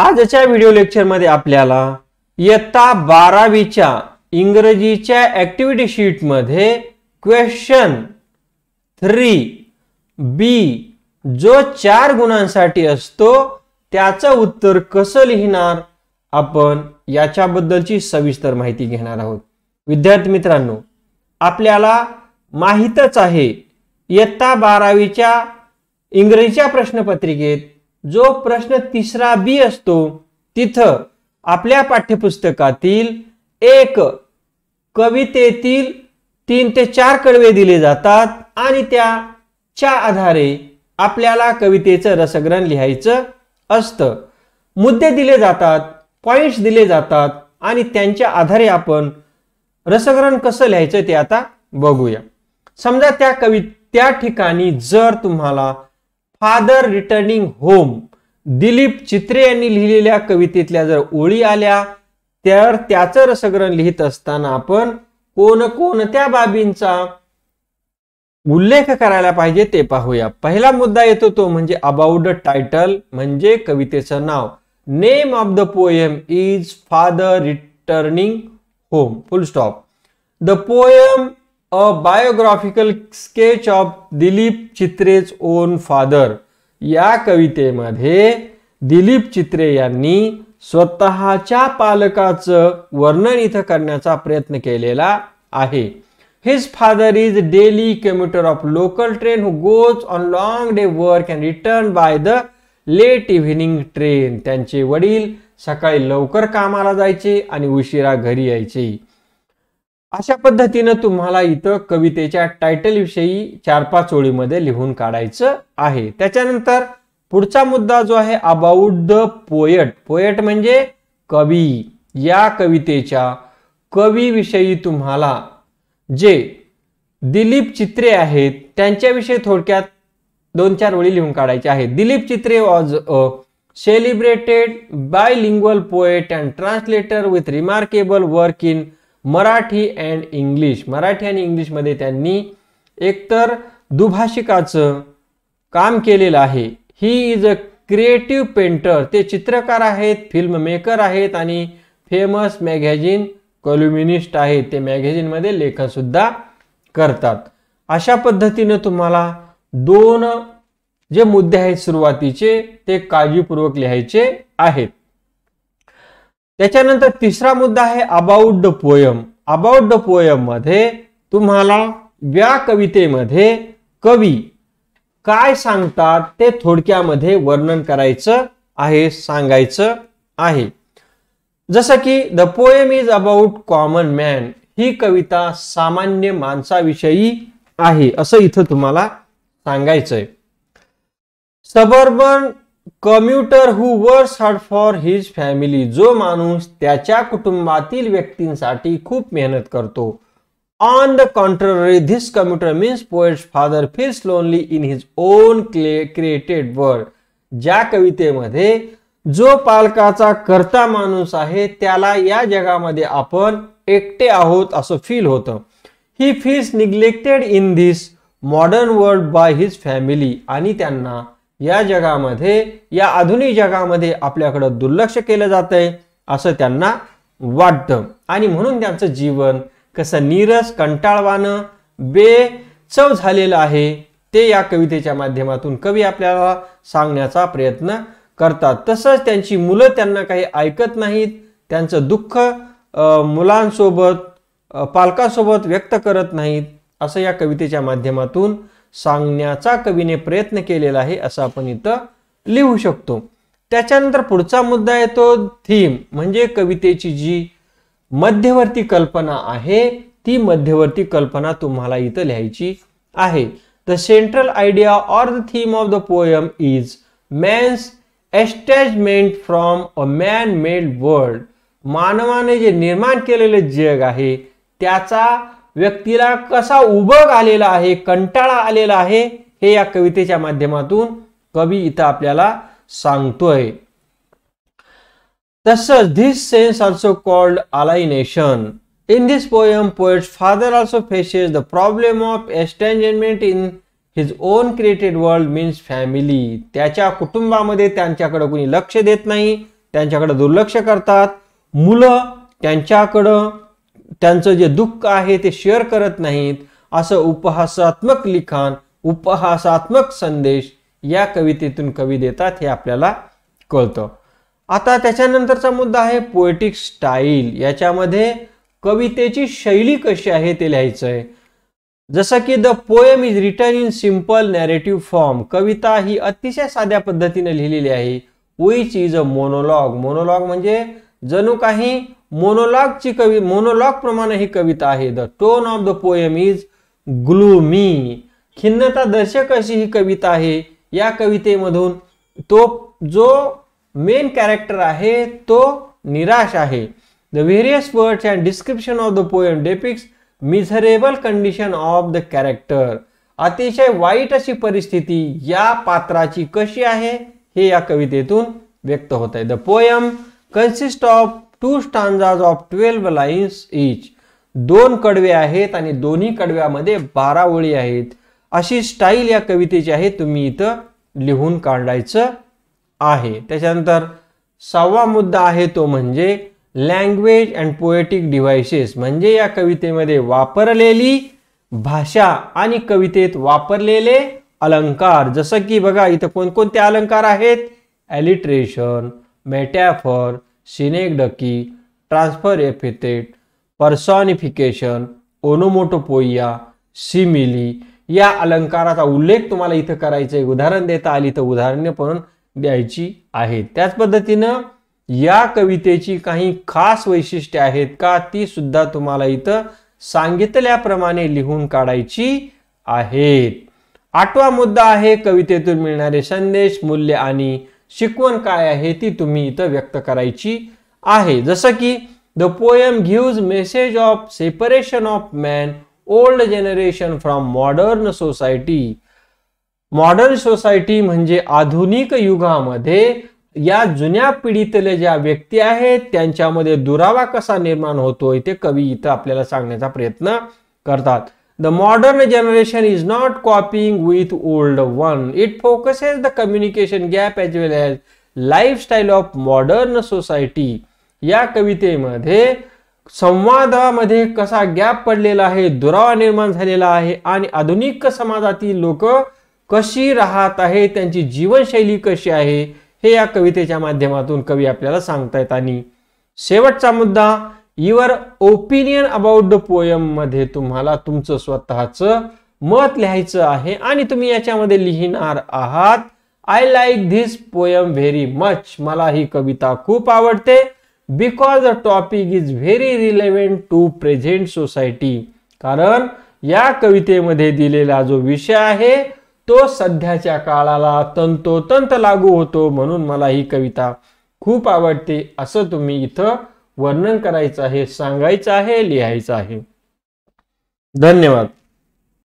आजच्या व्हिडिओ लेक्चरमध्ये आपल्याला इयत्ता बारावीच्या इंग्रजीच्या ॲक्टिव्हिटी शीटमध्ये क्वेश्चन थ्री बी जो चार गुणांसाठी असतो त्याचं उत्तर कसं लिहिणार आपण याच्याबद्दलची सविस्तर माहिती घेणार आहोत विद्यार्थी मित्रांनो आपल्याला माहितच आहे इयत्ता बारावीच्या इंग्रजीच्या प्रश्नपत्रिकेत जो प्रश्न तिसरा बी असतो तिथं आपल्या पाठ्यपुस्तकातील एक कवितेतील तीन ते चार कडवे दिले जातात आणि त्याच्या आधारे आपल्याला कवितेचं रसग्रहण लिहायचं असतं मुद्दे दिले जातात पॉईंट्स दिले जातात आणि त्यांच्या आधारे आपण रसग्रहण कसं लिहायचं ते आता बघूया समजा त्या कवि त्या ठिकाणी जर तुम्हाला father returning home Dilip Chitre यांनी लिहिलेल्या कवितेतल्या जर ओळी आल्या तर त्याचं रसग्रहण लिहित असताना आपण कोण कोणत्या बाबींचा उल्लेख करायला पाहिजे ते पाहूया पहिला मुद्दा येतो तो म्हणजे अबाउट द टायटल म्हणजे कवितेचं नाव name of the poem is father returning home full stop the poem a biographical sketch of Dilip Chitre's own father या कवितेमध्ये दिलीप चित्रे यांनी स्वतःच्या पालकाचं वर्णन इथं करण्याचा प्रयत्न केलेला आहे his father is daily commuter of local train who goes on long day work and return by the late evening train त्यांचे वडील सकाळी लवकर कामाला जायचे आणि उशिरा घरी यायचे अशा पद्धतीनं तुम्हाला इथं कवितेच्या टायटलविषयी चार पाच ओळीमध्ये लिहून काढायचं आहे त्याच्यानंतर पुढचा मुद्दा जो आहे अबाउट द पोएट पोएट म्हणजे कवी या कवितेच्या कवीविषयी तुम्हाला जे दिलीप चित्रे आहेत त्यांच्याविषयी थोडक्यात दोन चार ओळी लिहून काढायचे आहेत Dilip Chitre was a celebrated bilingual poet and translator with remarkable work in Marathi and English Marathi आणि इंग्लिशमध्ये त्यांनी एकतर दुभाषिकाचं काम केलेलं आहे he is a creative painter ते चित्रकार आहेत फिल्म मेकर आहेत आणि फेमस मॅगॅझिन कॉल्युमिनिस्ट आहेत ते मॅगॅझिनमध्ये लेखनसुद्धा करतात अशा पद्धतीनं तुम्हाला दोन जे मुद्दे आहेत सुरुवातीचे ते काळजीपूर्वक लिहायचे आहेत त्याच्यानंतर तिसरा मुद्दा आहे about the poem about the poem मध्ये तुम्हाला या कवितेमध्ये कवी काय सांगतात ते थोडक्यामध्ये वर्णन करायचं आहे सांगायचं आहे जसं की the poem is about common man ही कविता सामान्य माणसाविषयी आहे असं इथं तुम्हाला सांगायचंय सबर्बन कम्युटर हू वर्स हार्ड फॉर हिज फॅमिली जो माणूस त्याच्या कुटुंबातील व्यक्तींसाठी खूप मेहनत करतो on the contrary this commuter means poet's father feels lonely in his own clay created world ज्या कवितेमध्ये जो पालकाचा करता माणूस आहे त्याला या जगामध्ये आपण एकटे आहोत असं फील होतं he feels neglected in this modern world by his family आणि त्यांना या जगामध्ये या आधुनिक जगामध्ये आपल्याकडं दुर्लक्ष केलं जात आहे असं त्यांना वाटतं आणि म्हणून त्यांचं जीवन कसं नीरस कंटाळवानं बेचव झालेलं आहे ते या कवितेच्या माध्यमातून कवी आपल्याला सांगण्याचा प्रयत्न करतात तसंच त्यांची मुलं त्यांना काही ऐकत नाहीत त्यांचं दुःख मुलांसोबत पालकांसोबत व्यक्त करत नाहीत असं या कवितेच्या माध्यमातून सांगण्याचा कवीने प्रयत्न केलेला आहे असं आपण इथं लिहू शकतो त्याच्यानंतर पुढचा मुद्दा येतो थीम म्हणजे कवितेची जी मध्यवर्ती कल्पना आहे ती मध्यवर्ती कल्पना तुम्हाला इथं लिहायची आहे the central idea or the theme of the poem is man's estrangement from a man made world मानवाने जे निर्माण केलेले जग आहे त्याचा व्यक्तीला कसा उभग आलेला आहे कंटाळा आलेला आहे हे या कवितेच्या माध्यमातून कवी इथं आपल्याला सांगतोय तसंच this sense also called alienation in this poem poet father also faces the problem of estrangement in his own created world means family त्याच्या कुटुंबामध्ये त्यांच्याकडं कुणी लक्ष देत नाही त्यांच्याकडं दुर्लक्ष करतात मुलं त्यांच्याकडं त्यांचं जे दुःख आहे ते शेअर करत नाहीत असं उपहासात्मक लिखाण उपहासात्मक संदेश या कवितेतून कवी देतात हे आपल्याला कळतं आता त्याच्यानंतरचा मुद्दा आहे पोएटिक स्टाईल याच्यामध्ये कवितेची शैली कशी आहे ते लिहायचं आहे जसं की the poem is return in simple narrative form कविता ही अतिशय साध्या पद्धतीने लिहिलेली आहे which is a monologue monologue म्हणजे जणू काही मोनोलॉगची कवी मोनोलॉग प्रमाणे ही कविता आहे the tone of the poem is gloomy खिन्नता दर्शक अशी ही कविता आहे या कवितेमधून तो जो मेन कॅरेक्टर आहे तो निराश आहे the various words and description of the poem depicts miserable condition of the character अतिशय वाईट अशी परिस्थिती या पात्राची कशी आहे हे या कवितेतून व्यक्त होत आहे the poem consist of two stanzas of twelve lines each दोन कडवे आहेत आणि दोन्ही कडव्यामध्ये बारा ओळी आहेत अशी स्टाईल या कवितेची आहे तुम्ही इथं लिहून काढायचं आहे त्याच्यानंतर सहावा मुद्दा आहे तो म्हणजे लँग्वेज अँड पोएटिक डिव्हायसेस म्हणजे या कवितेमध्ये वापरलेली भाषा आणि कवितेत वापरलेले अलंकार जसं की बघा इथं कोणकोणते अलंकार आहेत ॲलिट्रेशन मेटॅफर सिनेगडकी ट्रान्सफर एफिथेट पर्सॉनिफिकेशन ओनोमोटोपोइया सिमिली या अलंकाराचा उल्लेख तुम्हाला इथं करायचा आहे उदाहरण देता आली तर उदाहरणे पण द्यायची आहेत त्याच पद्धतीनं या कवितेची काही खास वैशिष्ट्ये आहेत का ती सुद्धा तुम्हाला इथं सांगितल्याप्रमाणे लिहून काढायची आहेत आठवा मुद्दा आहे कवितेतून मिळणारे संदेश मूल्य आणि शिकवण काय आहे ती तुम्ही इथं व्यक्त करायची आहे जसं की the poem gives message of separation of man old generation from modern society modern society म्हणजे आधुनिक युगामध्ये या जुन्या पिढीतले ज्या व्यक्ती आहेत त्यांच्यामध्ये दुरावा कसा निर्माण होतोय ते कवी इथं आपल्याला सांगण्याचा प्रयत्न करतात the modern generation is not copying with old one it focuses the communication gap as well as lifestyle of modern society या कवितेमध्ये संवादामध्ये कसा गॅप पडलेला आहे दुरावा निर्माण झालेला आहे आणि आधुनिक समाजातील लोक कशी राहत आहे त्यांची जीवनशैली कशी आहे हे या कवितेच्या माध्यमातून कवी आपल्याला सांगतायत आणि शेवटचा मुद्दा your opinion about the poem मध्ये तुम्हाला तुमचं स्वतःचं मत लिहायचं आहे आणि तुम्ही याच्यामध्ये लिहिणार आहात I like this poem very much मला ही कविता खूप आवडते because the topic is very relevant to present society कारण या कवितेमध्ये दिलेला जो विषय आहे तो सध्याच्या काळाला तंतोतंत लागू होतो म्हणून मला ही कविता खूप आवडते असं तुम्ही इथं वर्णन करायचं आहे सांगायचं आहे लिहायचं आहे धन्यवाद